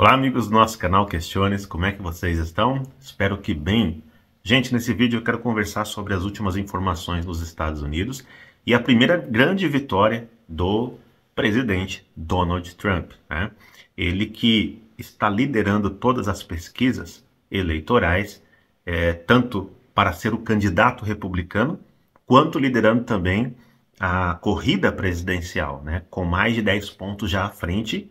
Olá amigos do nosso canal Questiones, como é que vocês estão? Espero que bem. Gente, nesse vídeo eu quero conversar sobre as últimas informações nos Estados Unidos e a primeira grande vitória do presidente Donald Trump. Né? Ele que está liderando todas as pesquisas eleitorais, é, tanto para ser o candidato republicano, quanto liderando também a corrida presidencial, né? com mais de 10 pontos já à frente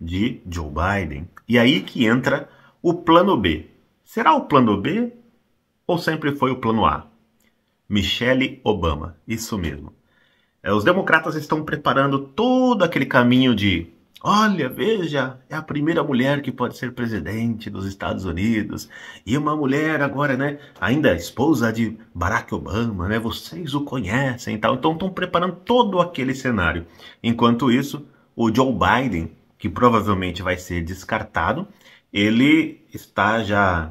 de Joe Biden. E aí que entra o plano B. Será o plano B ou sempre foi o plano A? Michelle Obama, isso mesmo. É, os democratas estão preparando todo aquele caminho de: olha, veja, é a primeira mulher que pode ser presidente dos Estados Unidos, e uma mulher agora, né, ainda esposa de Barack Obama, né, vocês o conhecem e tal. Então estão preparando todo aquele cenário. Enquanto isso, o Joe Biden que provavelmente vai ser descartado, ele está já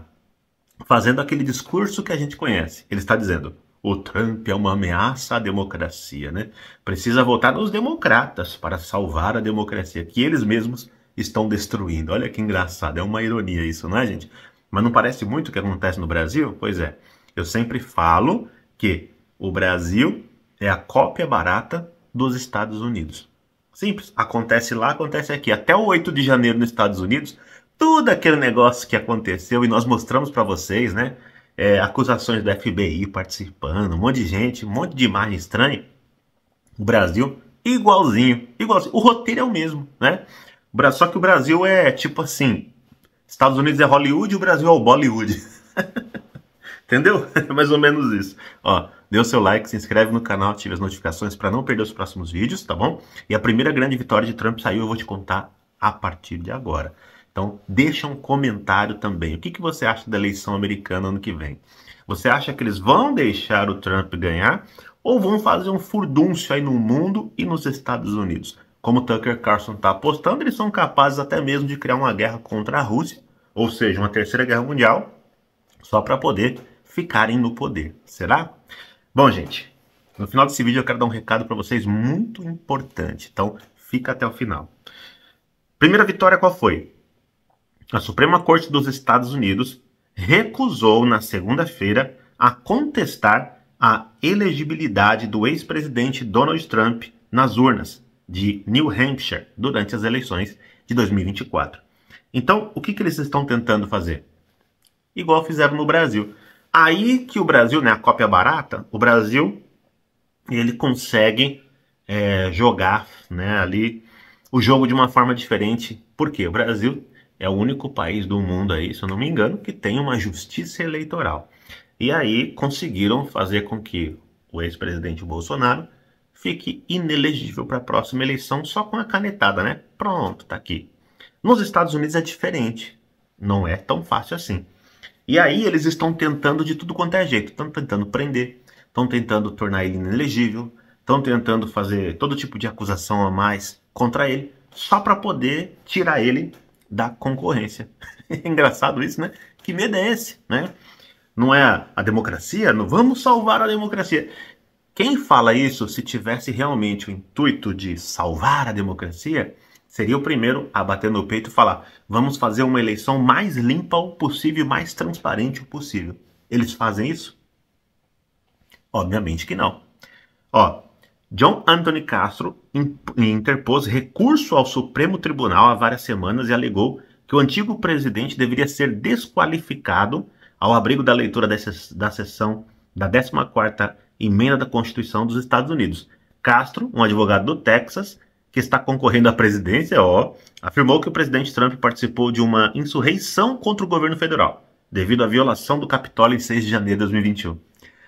fazendo aquele discurso que a gente conhece. Ele está dizendo: o Trump é uma ameaça à democracia, né? Precisa votar nos democratas para salvar a democracia que eles mesmos estão destruindo. Olha que engraçado, é uma ironia isso, não é, gente? Mas não parece muito o que acontece no Brasil? Pois é. Eu sempre falo que o Brasil é a cópia barata dos Estados Unidos. Simples. Acontece lá, acontece aqui. Até o 8 de janeiro nos Estados Unidos, tudo aquele negócio que aconteceu e nós mostramos para vocês, né? É, acusações do FBI participando, um monte de gente, um monte de imagem estranha. O Brasil, igualzinho, igualzinho. O roteiro é o mesmo, né? Só que o Brasil é tipo assim: Estados Unidos é Hollywood e o Brasil é o Bollywood. Entendeu? É mais ou menos isso. Ó, dê o seu like, se inscreve no canal, ative as notificações para não perder os próximos vídeos, tá bom? E a primeira grande vitória de Trump saiu, eu vou te contar a partir de agora. Então, deixa um comentário também. O que, que você acha da eleição americana ano que vem? Você acha que eles vão deixar o Trump ganhar ou vão fazer um furdúncio aí no mundo e nos Estados Unidos? Como Tucker Carlson está apostando, eles são capazes até mesmo de criar uma guerra contra a Rússia, ou seja, uma terceira guerra mundial, só para poder ficarem no poder. Será? Bom, gente, no final desse vídeo eu quero dar um recado para vocês muito importante, então fica até o final. Primeira vitória qual foi? A Suprema Corte dos Estados Unidos recusou na segunda-feira a contestar a elegibilidade do ex-presidente Donald Trump nas urnas de New Hampshire durante as eleições de 2024. Então, o que, que eles estão tentando fazer? Igual fizeram no Brasil Aí que o Brasil, né, a cópia barata, o Brasil ele consegue é, jogar né, ali o jogo de uma forma diferente. porque O Brasil é o único país do mundo aí, se eu não me engano, que tem uma justiça eleitoral. E aí conseguiram fazer com que o ex-presidente Bolsonaro fique inelegível para a próxima eleição só com a canetada, né? Pronto, tá aqui. Nos Estados Unidos é diferente. Não é tão fácil assim. E aí eles estão tentando de tudo quanto é jeito. Estão tentando prender, estão tentando tornar ele inelegível, estão tentando fazer todo tipo de acusação a mais contra ele, só para poder tirar ele da concorrência. É engraçado isso, né? Que medo é esse, né? Não é a democracia? Não vamos salvar a democracia. Quem fala isso, se tivesse realmente o intuito de salvar a democracia, Seria o primeiro a bater no peito e falar: vamos fazer uma eleição mais limpa o possível, mais transparente o possível. Eles fazem isso? Obviamente que não. Ó, John Anthony Castro interpôs recurso ao Supremo Tribunal há várias semanas e alegou que o antigo presidente deveria ser desqualificado ao abrigo da leitura dessa, da sessão da 14ª Emenda da Constituição dos Estados Unidos. Castro, um advogado do Texas, que está concorrendo à presidência, ó, afirmou que o presidente Trump participou de uma insurreição contra o governo federal, devido à violação do Capitólio em 6 de janeiro de 2021.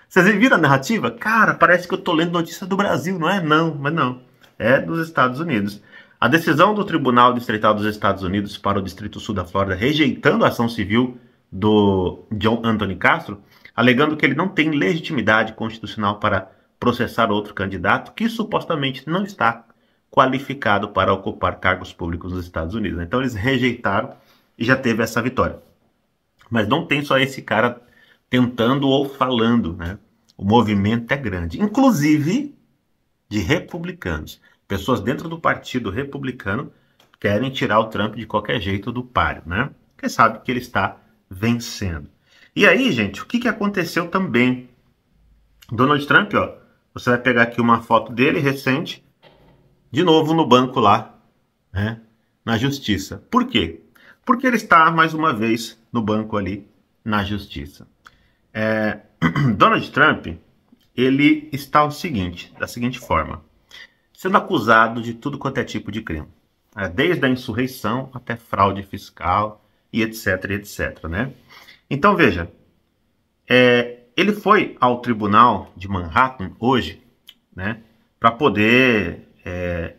Vocês viram a narrativa? Cara, parece que eu tô lendo notícia do Brasil, não é? Não, mas não. É dos Estados Unidos. A decisão do Tribunal Distrital dos Estados Unidos para o Distrito Sul da Flórida, rejeitando a ação civil do John Anthony Castro, alegando que ele não tem legitimidade constitucional para processar outro candidato que supostamente não está qualificado para ocupar cargos públicos nos Estados Unidos. Né? Então eles rejeitaram e já teve essa vitória. Mas não tem só esse cara tentando ou falando, né? O movimento é grande, inclusive de republicanos. Pessoas dentro do partido republicano querem tirar o Trump de qualquer jeito do páreo, né? Quem sabe que ele está vencendo. E aí, gente, o que, que aconteceu também? Donald Trump, ó, você vai pegar aqui uma foto dele recente, de novo no banco lá, né, na justiça. Por quê? Porque ele está mais uma vez no banco ali na justiça. É, Donald Trump ele está o seguinte, da seguinte forma, sendo acusado de tudo quanto é tipo de crime, é, desde a insurreição até fraude fiscal e etc, etc, né? Então veja, é, ele foi ao tribunal de Manhattan hoje, né, para poder é,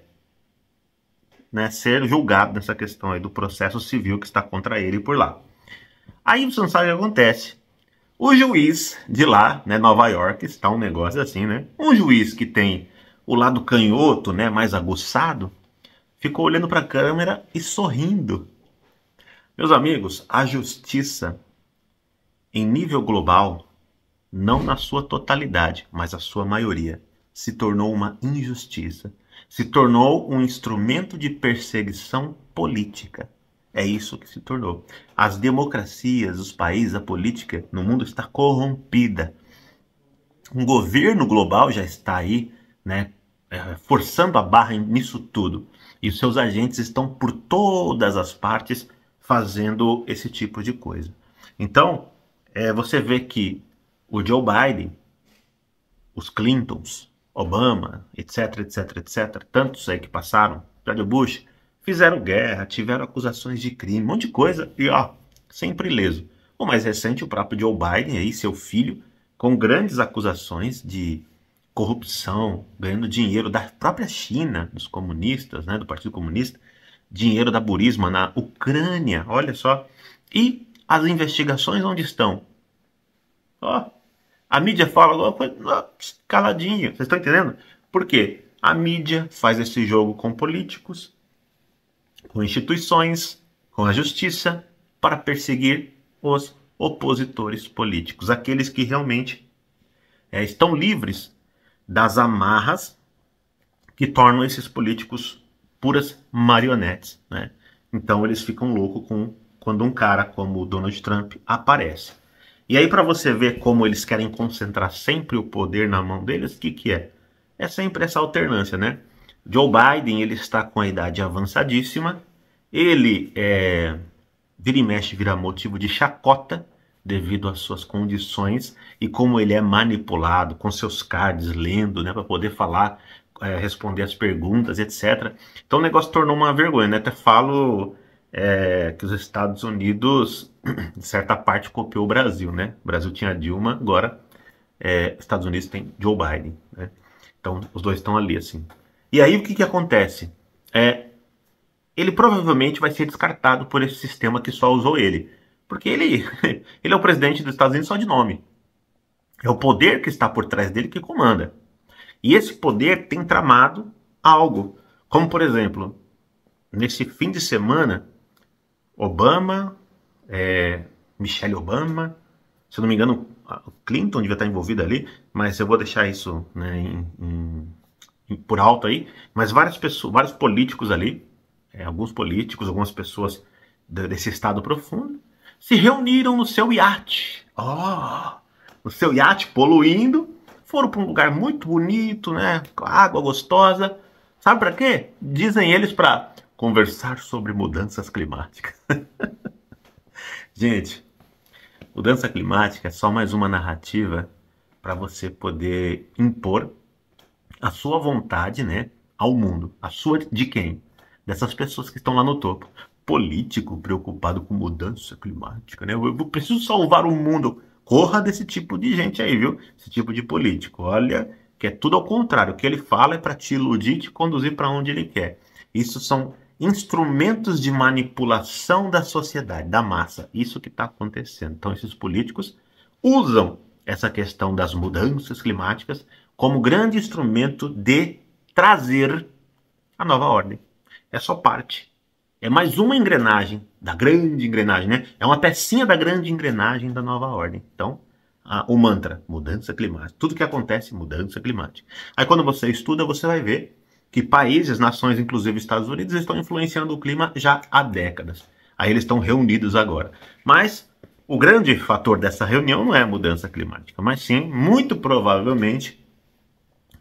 né, ser julgado nessa questão aí do processo civil que está contra ele por lá. Aí você não sabe o que acontece. O juiz de lá, né, Nova York, está um negócio assim, né? Um juiz que tem o lado canhoto, né, mais aguçado, ficou olhando para a câmera e sorrindo. Meus amigos, a justiça em nível global, não na sua totalidade, mas a sua maioria, se tornou uma injustiça se tornou um instrumento de perseguição política. É isso que se tornou. As democracias, os países, a política no mundo está corrompida. Um governo global já está aí, né, é, forçando a barra nisso tudo. E seus agentes estão por todas as partes fazendo esse tipo de coisa. Então, é, você vê que o Joe Biden, os Clintons, Obama, etc, etc, etc, tantos aí que passaram, George Bush, fizeram guerra, tiveram acusações de crime, um monte de coisa, e ó, sempre ileso. O mais recente, o próprio Joe Biden, aí, seu filho, com grandes acusações de corrupção, ganhando dinheiro da própria China, dos comunistas, né, do Partido Comunista, dinheiro da Burisma na Ucrânia, olha só. E as investigações onde estão? Ó, a mídia fala alguma coisa caladinho. Vocês estão entendendo? Por quê? A mídia faz esse jogo com políticos, com instituições, com a justiça, para perseguir os opositores políticos, aqueles que realmente é, estão livres das amarras que tornam esses políticos puras marionetes. Né? Então eles ficam loucos com, quando um cara como o Donald Trump aparece. E aí, para você ver como eles querem concentrar sempre o poder na mão deles, o que, que é? É sempre essa alternância, né? Joe Biden, ele está com a idade avançadíssima, ele é, vira e mexe, vira motivo de chacota devido às suas condições e como ele é manipulado com seus cards lendo, né, para poder falar, é, responder as perguntas, etc. Então o negócio tornou uma vergonha, né? Até falo é, que os Estados Unidos certa parte, copiou o Brasil, né? O Brasil tinha Dilma, agora é, Estados Unidos tem Joe Biden, né? Então, os dois estão ali, assim. E aí, o que, que acontece? É, ele provavelmente vai ser descartado por esse sistema que só usou ele. Porque ele, ele é o presidente dos Estados Unidos só de nome. É o poder que está por trás dele que comanda. E esse poder tem tramado algo. Como, por exemplo, nesse fim de semana, Obama, é, Michelle Obama, se eu não me engano, Clinton devia estar envolvido ali, mas eu vou deixar isso né, em, em, por alto aí. Mas várias pessoas, vários políticos ali, é, alguns políticos, algumas pessoas desse estado profundo, se reuniram no seu iate. Oh, no seu iate poluindo, foram para um lugar muito bonito, né? Água gostosa. Sabe para quê? Dizem eles para conversar sobre mudanças climáticas. Gente, mudança climática é só mais uma narrativa para você poder impor a sua vontade, né, ao mundo. A sua de quem? Dessas pessoas que estão lá no topo. Político preocupado com mudança climática, né? Eu preciso salvar o mundo. Corra desse tipo de gente aí, viu? Esse tipo de político. Olha, que é tudo ao contrário. O que ele fala é para te iludir, te conduzir para onde ele quer. Isso são instrumentos de manipulação da sociedade, da massa. Isso que está acontecendo. Então, esses políticos usam essa questão das mudanças climáticas como grande instrumento de trazer a nova ordem. É só parte. É mais uma engrenagem da grande engrenagem, né? É uma pecinha da grande engrenagem da nova ordem. Então, a, o mantra, mudança climática. Tudo que acontece, mudança climática. Aí quando você estuda, você vai ver que países, nações, inclusive Estados Unidos, estão influenciando o clima já há décadas. Aí eles estão reunidos agora. Mas o grande fator dessa reunião não é a mudança climática, mas sim, muito provavelmente,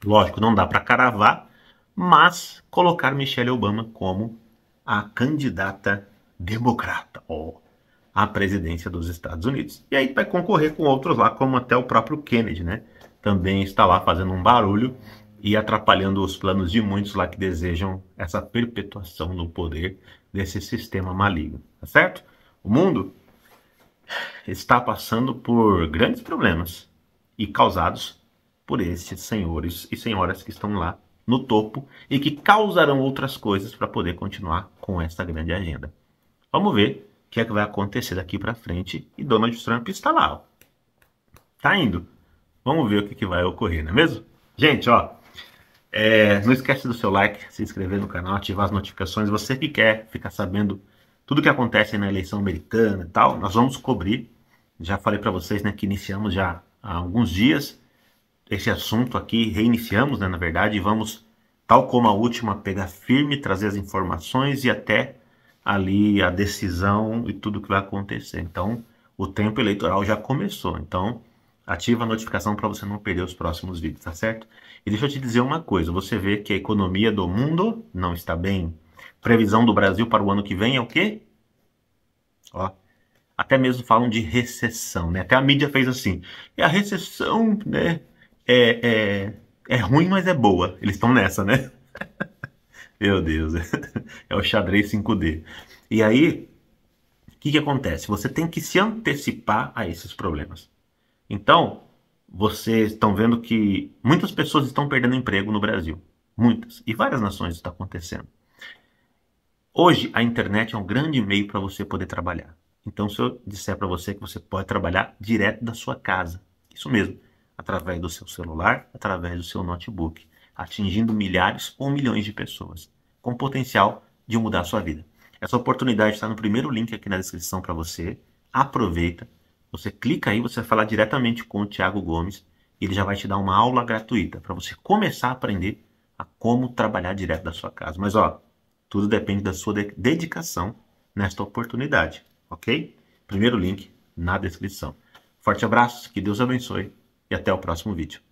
lógico, não dá para cravar, mas colocar Michelle Obama como a candidata democrata ou à presidência dos Estados Unidos. E aí vai concorrer com outros lá, como até o próprio Kennedy, né? Também está lá fazendo um barulho e atrapalhando os planos de muitos lá que desejam essa perpetuação no poder desse sistema maligno, tá certo? O mundo está passando por grandes problemas e causados por esses senhores e senhoras que estão lá no topo e que causarão outras coisas para poder continuar com essa grande agenda. Vamos ver o que é que vai acontecer daqui para frente e Donald Trump está lá, ó. tá indo. Vamos ver o que, que vai ocorrer, não é mesmo? Gente, ó, é, não esquece do seu like, se inscrever no canal, ativar as notificações. Você que quer ficar sabendo tudo que acontece na eleição americana e tal, nós vamos cobrir. Já falei para vocês né, que iniciamos já há alguns dias esse assunto aqui, reiniciamos, né, na verdade, e vamos, tal como a última, pegar firme, trazer as informações e até ali a decisão e tudo que vai acontecer. Então, o tempo eleitoral já começou. Então, Ativa a notificação para você não perder os próximos vídeos, tá certo? E deixa eu te dizer uma coisa, você vê que a economia do mundo não está bem. Previsão do Brasil para o ano que vem é o quê? Ó, até mesmo falam de recessão, né? Até a mídia fez assim. É a recessão, né? É, é, é ruim, mas é boa. Eles estão nessa, né? Meu Deus, é o xadrez 5D. E aí, o que, que acontece? Você tem que se antecipar a esses problemas. Então, vocês estão vendo que muitas pessoas estão perdendo emprego no Brasil. Muitas. E várias nações está acontecendo. Hoje, a internet é um grande meio para você poder trabalhar. Então, se eu disser para você que você pode trabalhar direto da sua casa, isso mesmo, através do seu celular, através do seu notebook, atingindo milhares ou milhões de pessoas, com potencial de mudar a sua vida. Essa oportunidade está no primeiro link aqui na descrição para você. Aproveita, você clica aí, você vai falar diretamente com o Tiago Gomes e ele já vai te dar uma aula gratuita para você começar a aprender a como trabalhar direto da sua casa. Mas ó, tudo depende da sua dedicação nesta oportunidade, ok? Primeiro link na descrição. Forte abraço, que Deus abençoe e até o próximo vídeo.